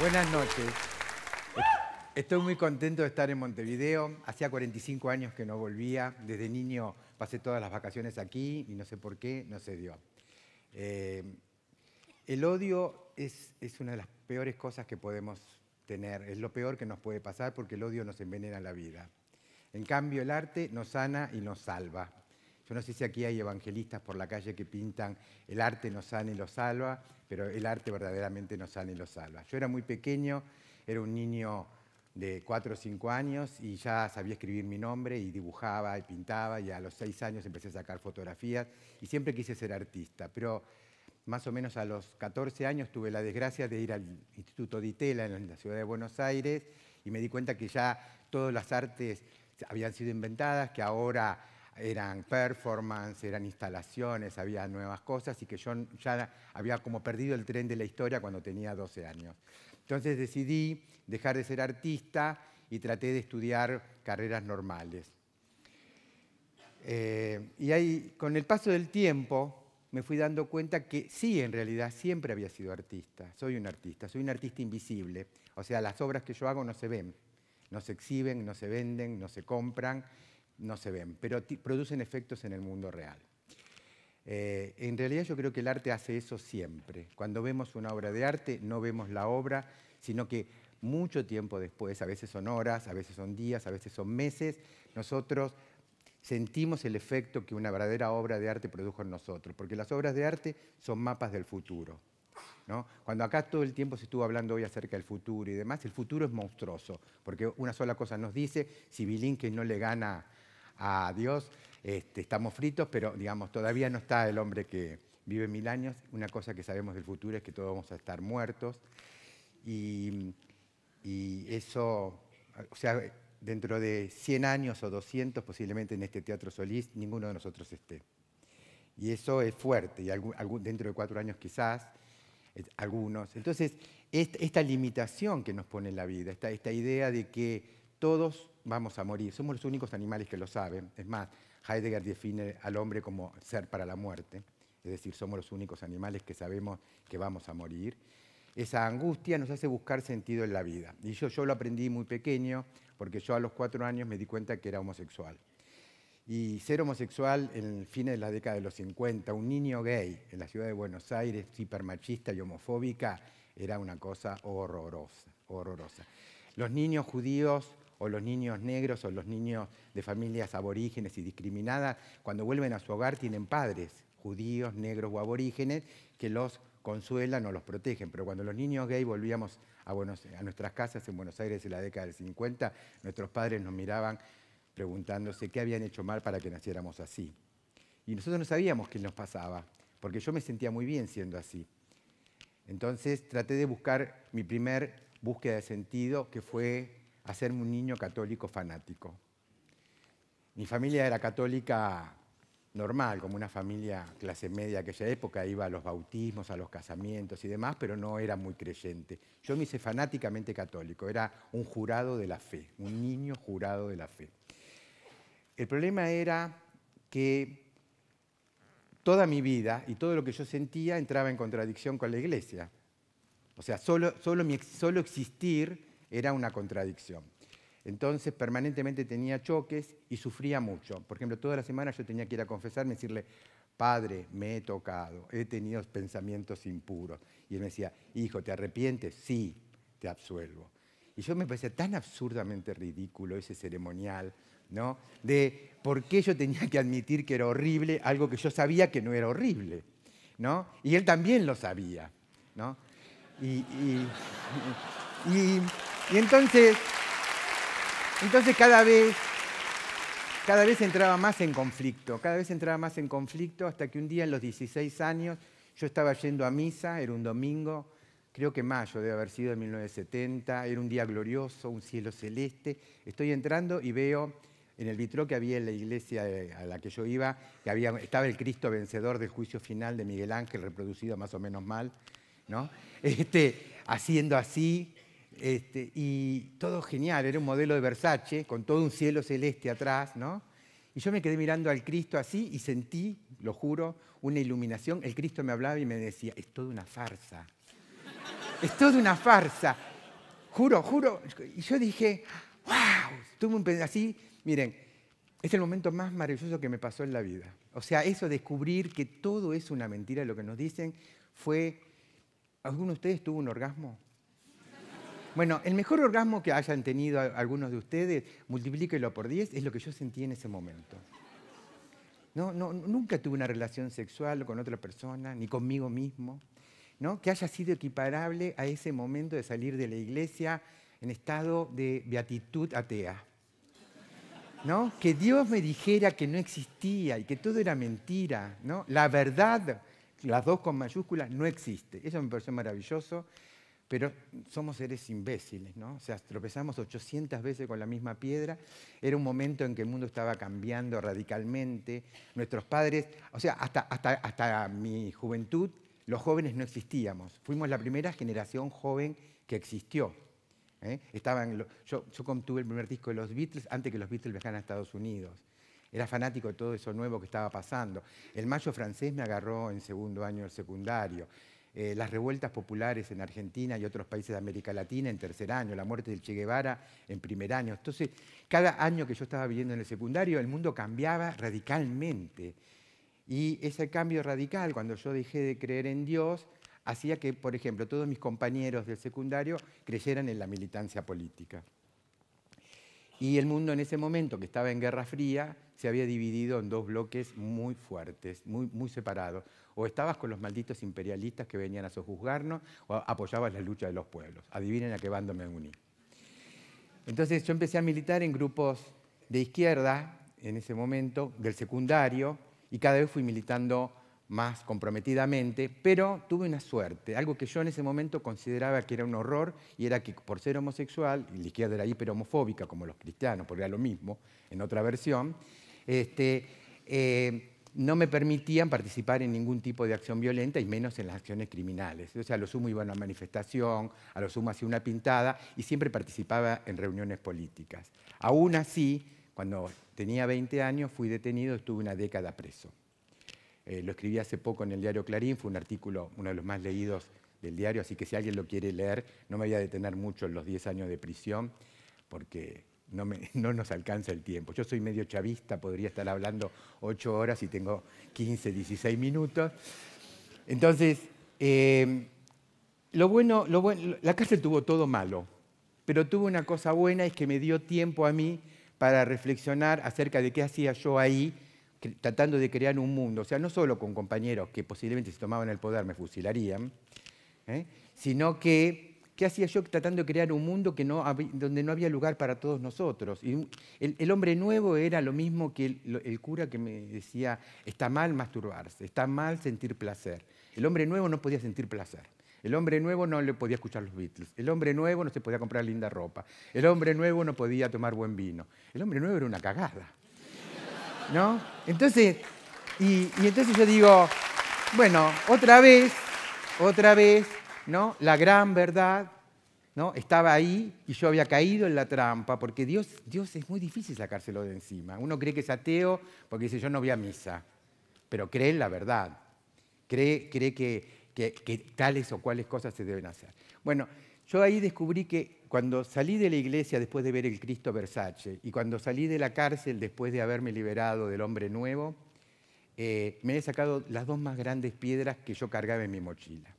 Buenas noches. Estoy muy contento de estar en Montevideo. Hacía 45 años que no volvía. Desde niño pasé todas las vacaciones aquí y no sé por qué, no se dio. Eh, el odio es, es, una de las peores cosas que podemos tener. Es lo peor que nos puede pasar porque el odio nos envenena la vida. En cambio, el arte nos sana y nos salva. Yo no sé si aquí hay evangelistas por la calle que pintan el arte nos sana y lo salva, pero el arte verdaderamente nos sana y lo salva. Yo era muy pequeño, era un niño de cuatro o cinco años y ya sabía escribir mi nombre y dibujaba y pintaba y a los seis años empecé a sacar fotografías y siempre quise ser artista, pero más o menos a los 14 años tuve la desgracia de ir al Instituto de Itela en la ciudad de Buenos Aires y me di cuenta que ya todas las artes habían sido inventadas, que ahora eran performance, eran instalaciones, había nuevas cosas y que yo ya había como perdido el tren de la historia cuando tenía 12 años. Entonces decidí dejar de ser artista y traté de estudiar carreras normales. Eh, y ahí, con el paso del tiempo, me fui dando cuenta que sí, en realidad siempre había sido artista. Soy un artista, soy un artista invisible. O sea, las obras que yo hago no se ven, no se exhiben, no se venden, no se compran no se ven, pero producen efectos en el mundo real. Eh, en realidad yo creo que el arte hace eso siempre. Cuando vemos una obra de arte, no vemos la obra, sino que mucho tiempo después, a veces son horas, a veces son días, a veces son meses, nosotros sentimos el efecto que una verdadera obra de arte produjo en nosotros, porque las obras de arte son mapas del futuro. Cuando acá todo el tiempo se estuvo hablando hoy acerca del futuro y demás, el futuro es monstruoso, porque una sola cosa nos dice, si Bilinque no le gana Adiós, este, estamos fritos, pero digamos, todavía no está el hombre que vive mil años. Una cosa que sabemos del futuro es que todos vamos a estar muertos. Y, eso, o sea, dentro de 100 años o 200, posiblemente en este Teatro Solís, ninguno de nosotros esté. Y eso es fuerte, y dentro de cuatro años quizás, algunos. Entonces, esta limitación que nos pone la vida, esta idea de que todos vamos a morir. Somos los únicos animales que lo saben. Es más, Heidegger define al hombre como ser para la muerte. Es decir, somos los únicos animales que sabemos que vamos a morir. Esa angustia nos hace buscar sentido en la vida. Y yo, yo lo aprendí muy pequeño, porque yo a los cuatro años me di cuenta que era homosexual. Y ser homosexual en fin de la década de los 50, un niño gay en la ciudad de Buenos Aires, hipermachista y homofóbica, era una cosa horrorosa, horrorosa. Los niños judíos o los niños negros o los niños de familias aborígenes y discriminadas, cuando vuelven a su hogar tienen padres, judíos, negros o aborígenes, que los consuelan o los protegen. Pero cuando los niños gay volvíamos a, Buenos, a nuestras casas en Buenos Aires en la década del 50, nuestros padres nos miraban preguntándose qué habían hecho mal para que naciéramos así. Y nosotros no sabíamos qué nos pasaba, porque yo me sentía muy bien siendo así. Entonces traté de buscar mi primer búsqueda de sentido, que fue hacerme un niño católico fanático. Mi familia era católica normal, como una familia clase media de aquella época, iba a los bautismos, a los casamientos y demás, pero no era muy creyente. Yo me hice fanáticamente católico, era un jurado de la fe, un niño jurado de la fe. El problema era que toda mi vida y todo lo que yo sentía entraba en contradicción con la iglesia. O sea, solo, solo, solo existir era una contradicción. Entonces permanentemente tenía choques y sufría mucho. Por ejemplo, toda la semana yo tenía que ir a confesarme y decirle, Padre, me he tocado, he tenido pensamientos impuros. Y él me decía, Hijo, ¿te arrepientes? Sí, te absuelvo. Y yo me parecía tan absurdamente ridículo ese ceremonial, ¿no? De por qué yo tenía que admitir que era horrible algo que yo sabía que no era horrible, ¿no? Y él también lo sabía, ¿no? y Y entonces, entonces cada vez, cada vez entraba más en conflicto, cada vez entraba más en conflicto hasta que un día en los 16 años yo estaba yendo a misa, era un domingo, creo que mayo debe haber sido de 1970, era un día glorioso, un cielo celeste. Estoy entrando y veo en el vitró que había en la iglesia eh, a la que yo iba, que estaba el Cristo vencedor del juicio final de Miguel Ángel, reproducido más o menos mal, ¿no? Este, haciendo así, este, y todo genial, era un modelo de Versace, con todo un cielo celeste atrás, ¿no? Y yo me quedé mirando al Cristo así y sentí, lo juro, una iluminación. El Cristo me hablaba y me decía, es toda una farsa. Es toda una farsa. Juro, juro. Y yo dije, wow, estuve así, miren, es el momento más maravilloso que me pasó en la vida. O sea, eso descubrir que todo es una mentira, lo que nos dicen, fue, ¿alguno de ustedes tuvo un orgasmo? Bueno, el mejor orgasmo que hayan tenido algunos de ustedes, multiplíquelo por 10, es lo que yo sentí en ese momento. No, nunca tuve una relación sexual con otra persona, ni conmigo mismo, ¿no? que haya sido equiparable a ese momento de salir de la iglesia en estado de beatitud atea. ¿No? Que Dios me dijera que no existía y que todo era mentira, ¿no? La verdad, las dos con mayúsculas, no existe. Eso me pareció maravilloso pero somos seres imbéciles, ¿no? O sea, tropezamos 800 veces con la misma piedra. Era un momento en que el mundo estaba cambiando radicalmente. Nuestros padres, o sea, hasta, hasta, hasta mi juventud, los jóvenes no existíamos. Fuimos la primera generación joven que existió. ¿eh? yo, yo contuve el primer disco de los Beatles antes que los Beatles viajaran a Estados Unidos. Era fanático de todo eso nuevo que estaba pasando. El mayo francés me agarró en segundo año del secundario. Eh, las revueltas populares en Argentina y otros países de América Latina en tercer año, la muerte del Che Guevara en primer año. Entonces, cada año que yo estaba viviendo en el secundario, el mundo cambiaba radicalmente. Y ese cambio radical, cuando yo dejé de creer en Dios, hacía que, por ejemplo, todos mis compañeros del secundario creyeran en la militancia política. Y el mundo en ese momento, que estaba en Guerra Fría, se había dividido en dos bloques muy fuertes, muy, separados. O estabas con los malditos imperialistas que venían a sojuzgarnos, o apoyabas la lucha de los pueblos. Adivinen a qué bando me uní. Entonces yo empecé a militar en grupos de izquierda en ese momento, del secundario, y cada vez fui militando más comprometidamente, pero tuve una suerte, algo que yo en ese momento consideraba que era un horror y era que por ser homosexual, y la izquierda era homofóbica, como los cristianos, porque era lo mismo en otra versión, este, eh, no me permitían participar en ningún tipo de acción violenta y menos en las acciones criminales. O sea, a lo sumo iba a una manifestación, a lo sumo hacía una pintada y siempre participaba en reuniones políticas. Aún así, cuando tenía 20 años fui detenido, y estuve una década preso. Eh, lo escribí hace poco en el diario Clarín, fue un artículo, uno de los más leídos del diario, así que si alguien lo quiere leer, no me voy a detener mucho en los 10 años de prisión, porque no, nos alcanza el tiempo. Yo soy medio chavista, podría estar hablando 8 horas y tengo 15, 16 minutos. Entonces, eh, lo bueno, lo bueno, la cárcel tuvo todo malo, pero tuvo una cosa buena, es que me dio tiempo a mí para reflexionar acerca de qué hacía yo ahí tratando de crear un mundo, o sea, no solo con compañeros que posiblemente si tomaban el poder me fusilarían, ¿eh? sino que, ¿qué hacía yo tratando de crear un mundo donde no había lugar para todos nosotros? el, hombre nuevo era lo mismo que el, el cura que me decía, está mal masturbarse, está mal sentir placer. El hombre nuevo no podía sentir placer. El hombre nuevo no le podía escuchar los Beatles. El hombre nuevo no se podía comprar linda ropa. El hombre nuevo no podía tomar buen vino. El hombre nuevo era una cagada. ¿No? Entonces, y, entonces yo digo, bueno, otra vez, otra vez, ¿no? La gran verdad ¿No? Estaba ahí y yo había caído en la trampa, porque Dios, Dios es muy difícil sacárselo de encima. Uno cree que es ateo porque dice yo no voy a misa, pero cree en la verdad, cree, cree que, que, tales o cuáles cosas se deben hacer. Bueno, yo ahí descubrí que cuando salí de la iglesia después de ver el Cristo Versace y cuando salí de la cárcel después de haberme liberado del hombre nuevo, eh, me he sacado las dos más grandes piedras que yo cargaba en mi mochila.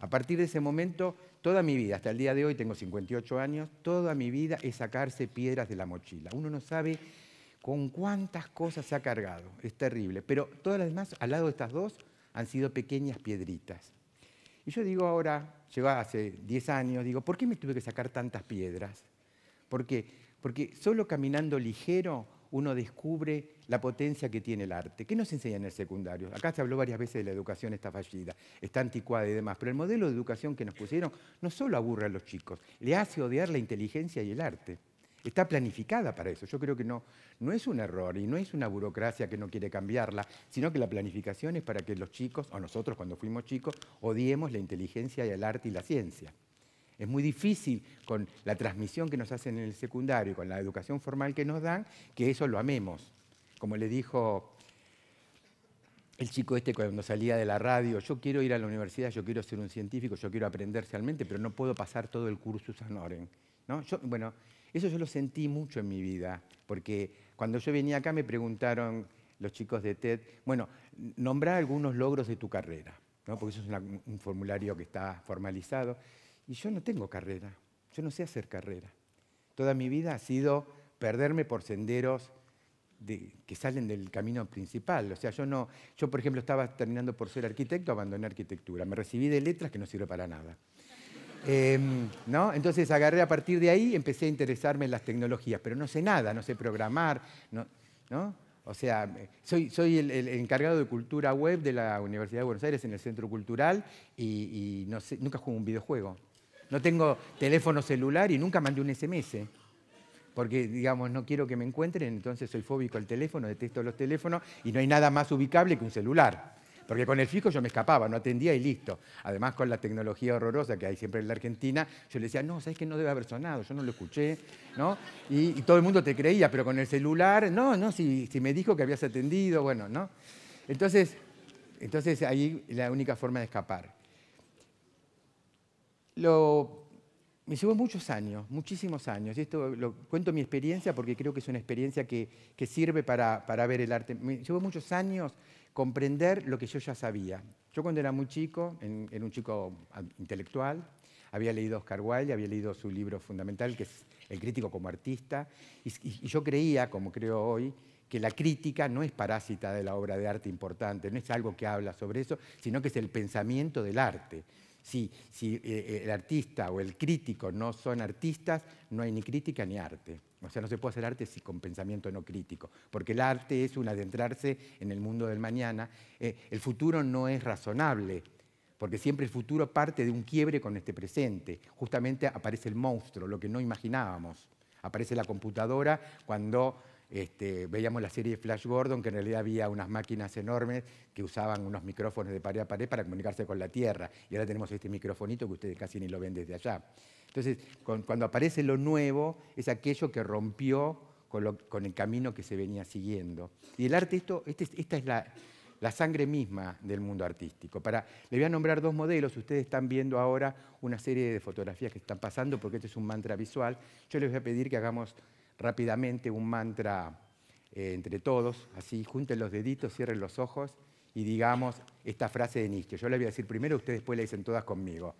A partir de ese momento, toda mi vida, hasta el día de hoy tengo 58 años, toda mi vida es sacarse piedras de la mochila. Uno no sabe con cuántas cosas se ha cargado, es terrible, pero todas las demás, al lado de estas dos, han sido pequeñas piedritas. Y yo digo ahora, llevaba hace 10 años, digo, ¿por qué me tuve que sacar tantas piedras? Porque solo caminando ligero uno descubre la potencia que tiene el arte. ¿Qué nos enseña en el secundario? Acá se habló varias veces de la educación está fallida, está anticuada y demás, pero el modelo de educación que nos pusieron no solo aburre a los chicos, le hace odiar la inteligencia y el arte está planificada para eso. Yo creo que no, no es un error y no es una burocracia que no quiere cambiarla, sino que la planificación es para que los chicos, o nosotros cuando fuimos chicos, odiemos la inteligencia y el arte y la ciencia. Es muy difícil con la transmisión que nos hacen en el secundario y con la educación formal que nos dan, que eso lo amemos. Como le dijo el chico este cuando salía de la radio, yo quiero ir a la universidad, yo quiero ser un científico, yo quiero aprender realmente, pero no puedo pasar todo el curso sanoren ¿no? bueno, eso yo lo sentí mucho en mi vida, porque cuando yo venía acá me preguntaron los chicos de TED, bueno, nombrar algunos logros de tu carrera, ¿no? porque eso es un formulario que está formalizado. Y yo no tengo carrera, yo no sé hacer carrera. Toda mi vida ha sido perderme por senderos que salen del camino principal. O sea, yo no, yo por ejemplo estaba terminando por ser arquitecto, abandoné arquitectura. Me recibí de letras que no sirve para nada. Em, ¿no? Entonces agarré a partir de ahí, empecé a interesarme en las tecnologías, pero no sé nada, no sé programar, no, O sea, soy, el, encargado de cultura web de la Universidad de Buenos Aires en el Centro Cultural y, nunca jugué un videojuego. No tengo teléfono celular y nunca mandé un SMS. Porque, digamos, no quiero que me encuentren, entonces soy fóbico al teléfono, detesto los teléfonos y no hay nada más ubicable que un celular. Porque con el fijo yo me escapaba, no atendía y listo. Además, con la tecnología horrorosa que hay siempre en la Argentina, yo le decía, no, ¿sabes que no debe haber sonado? Yo no lo escuché, ¿no? Y, todo el mundo te creía, pero con el celular, no, no, si, me dijo que habías atendido, bueno, ¿no? Entonces, entonces ahí la única forma de escapar. me llevó muchos años, muchísimos años. Y esto lo, cuento mi experiencia porque creo que es una experiencia que, sirve para, para, ver el arte. Me llevó muchos años comprender lo que yo ya sabía. Yo cuando era muy chico, era un chico intelectual, había leído Oscar Wilde, había leído su libro fundamental, que es El crítico como artista, y, yo creía, como creo hoy, que la crítica no es parásita de la obra de arte importante, no es algo que habla sobre eso, sino que es el pensamiento del arte. Si, si eh, eh, el artista o el crítico no son artistas, no hay ni crítica ni arte. O sea, no se puede hacer arte si con pensamiento no crítico, porque el arte es un adentrarse en el mundo del mañana. Eh, el futuro no es razonable, porque siempre el futuro parte de un quiebre con este presente. Justamente aparece el monstruo, lo que no imaginábamos. Aparece la computadora cuando este, veíamos la serie Flash Gordon, que en realidad había unas máquinas enormes que usaban unos micrófonos de pared a pared para comunicarse con la Tierra. Y ahora tenemos este microfonito que ustedes casi ni lo ven desde allá. Entonces, cuando aparece lo nuevo, es aquello que rompió con, el camino que se venía siguiendo. Y el arte, este esta es la, sangre misma del mundo artístico. Para, le voy a nombrar dos modelos, ustedes están viendo ahora una serie de fotografías que están pasando porque este es un mantra visual. Yo les voy a pedir que hagamos rápidamente un mantra eh, entre todos, así junten los deditos, cierren los ojos y digamos esta frase de Nietzsche. Yo la voy a decir primero, ustedes después la dicen todas conmigo.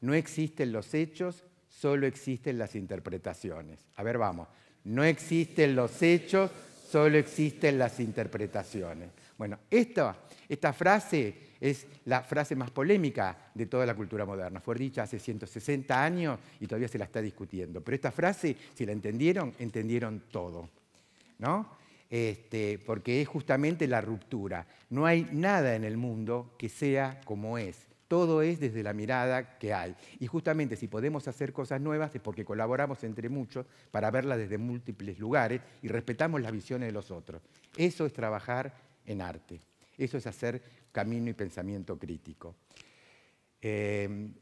No existen los hechos, solo existen las interpretaciones. A ver, vamos. No existen los hechos, solo existen las interpretaciones. Bueno, esta, frase es la frase más polémica de toda la cultura moderna. Fue dicha hace 160 años y todavía se la está discutiendo. Pero esta frase, si la entendieron, entendieron todo. ¿No? Este, porque es justamente la ruptura. No hay nada en el mundo que sea como es. Todo es desde la mirada que hay. Y justamente si podemos hacer cosas nuevas es porque colaboramos entre muchos para verlas desde múltiples lugares y respetamos las visiones de los otros. Eso es trabajar en arte. Eso es hacer camino y pensamiento crítico. Eh,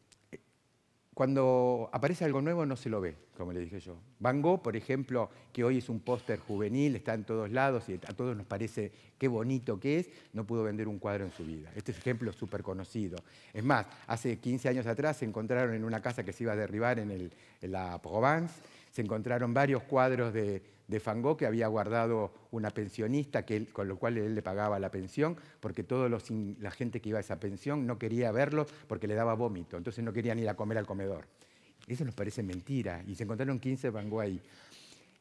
cuando aparece algo nuevo no se lo ve, como le dije yo. Van Gogh, por ejemplo, que hoy es un póster juvenil, está en todos lados y a todos nos parece qué bonito que es, no pudo vender un cuadro en su vida. Este es ejemplo súper conocido. Es más, hace 15 años atrás se encontraron en una casa que se iba a derribar en, en la Provence, se encontraron varios cuadros de, de Fangó que había guardado una pensionista que con lo cual él le pagaba la pensión porque toda la gente que iba a esa pensión no quería verlo porque le daba vómito, entonces no querían ir a comer al comedor. Eso nos parece mentira y se encontraron 15 Fangó ahí.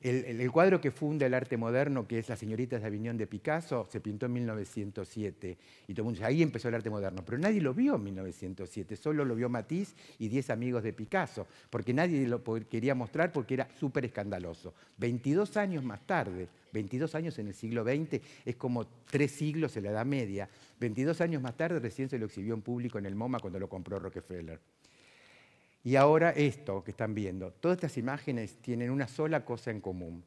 El, cuadro que funda el arte moderno, que es La señorita de Aviñón de Picasso, se pintó en 1907 y todo el mundo, ahí empezó el arte moderno, pero nadie lo vio en 1907, solo lo vio Matisse y 10 amigos de Picasso, porque nadie lo quería mostrar porque era súper escandaloso. 22 años más tarde, 22 años en el siglo XX, es como tres siglos en la Edad Media, 22 años más tarde recién se lo exhibió en público en el MoMA cuando lo compró Rockefeller. Y ahora esto que están viendo, todas estas imágenes tienen una sola cosa en común.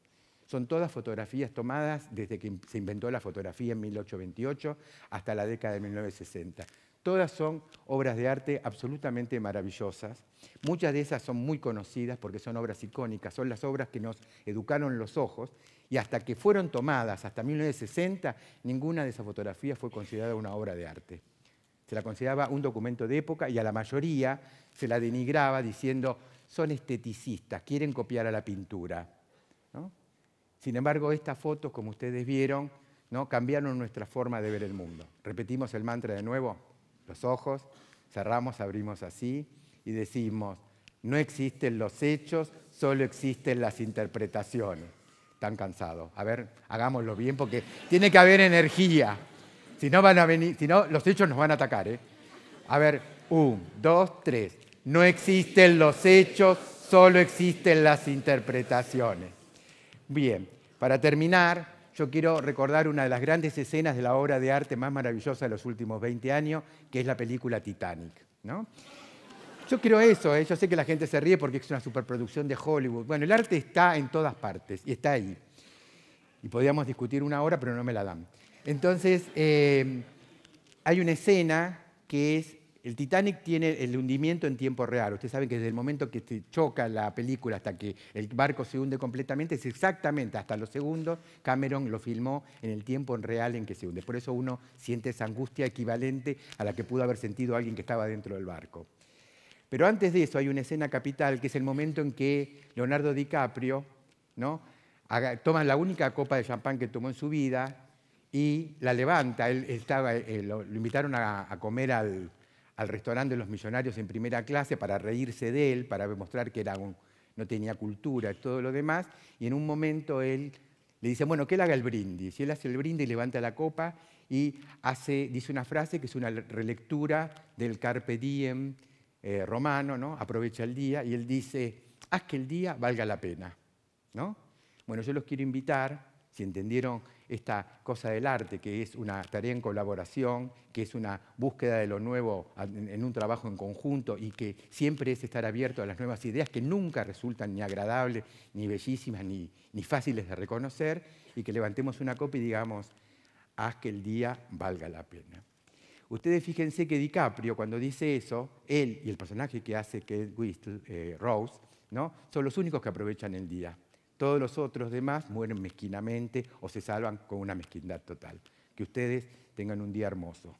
Son todas fotografías tomadas desde que se inventó la fotografía en 1828 hasta la década de 1960. Todas son obras de arte absolutamente maravillosas. Muchas de esas son muy conocidas porque son obras icónicas, son las obras que nos educaron los ojos y hasta que fueron tomadas, hasta 1960, ninguna de esas fotografías fue considerada una obra de arte. Se la consideraba un documento de época y a la mayoría se la denigraba diciendo son esteticistas, quieren copiar a la pintura. Sin embargo, estas fotos, como ustedes vieron, ¿no? cambiaron nuestra forma de ver el mundo. Repetimos el mantra de nuevo, los ojos, cerramos, abrimos así y decimos, no existen los hechos, solo existen las interpretaciones. Están cansados. A ver, hagámoslo bien porque tiene que haber energía. Si no van a venir, los hechos nos van a atacar. ¿eh? A ver, un, dos, tres. No existen los hechos, solo existen las interpretaciones. Bien, para terminar, yo quiero recordar una de las grandes escenas de la obra de arte más maravillosa de los últimos 20 años, que es la película Titanic. ¿no? Yo creo eso, ¿eh? yo sé que la gente se ríe porque es una superproducción de Hollywood. Bueno, el arte está en todas partes y está ahí. Y podríamos discutir una hora, pero no me la dan. Entonces, eh, hay una escena que es, el Titanic tiene el hundimiento en tiempo real. Ustedes saben que desde el momento que se choca la película hasta que el barco se hunde completamente, es exactamente hasta los segundos, Cameron lo filmó en el tiempo real en que se hunde. Por eso uno siente esa angustia equivalente a la que pudo haber sentido alguien que estaba dentro del barco. Pero antes de eso hay una escena capital que es el momento en que Leonardo DiCaprio toma la única copa de champán que tomó en su vida, y la levanta. Él eh, lo, invitaron a, comer al, restaurante de los millonarios en primera clase para reírse de él, para demostrar que no tenía cultura y todo lo demás. Y en un momento él le dice, bueno, que él haga el brindis. Y él hace el brindis, levanta la copa y dice una frase que es una relectura del Carpe Diem eh, romano, ¿no? Aprovecha el día y él dice, haz que el día valga la pena, Bueno, yo los quiero invitar, si entendieron esta cosa del arte, que es una tarea en colaboración, que es una búsqueda de lo nuevo en un trabajo en conjunto y que siempre es estar abierto a las nuevas ideas que nunca resultan ni agradables, ni bellísimas, ni, fáciles de reconocer, y que levantemos una copia y digamos, haz que el día valga la pena. Ustedes fíjense que DiCaprio, cuando dice eso, él y el personaje que hace que Whistle, eh, Rose, ¿no? son los únicos que aprovechan el día. Todos los otros demás mueren mezquinamente o se salvan con una mezquindad total. Que ustedes tengan un día hermoso.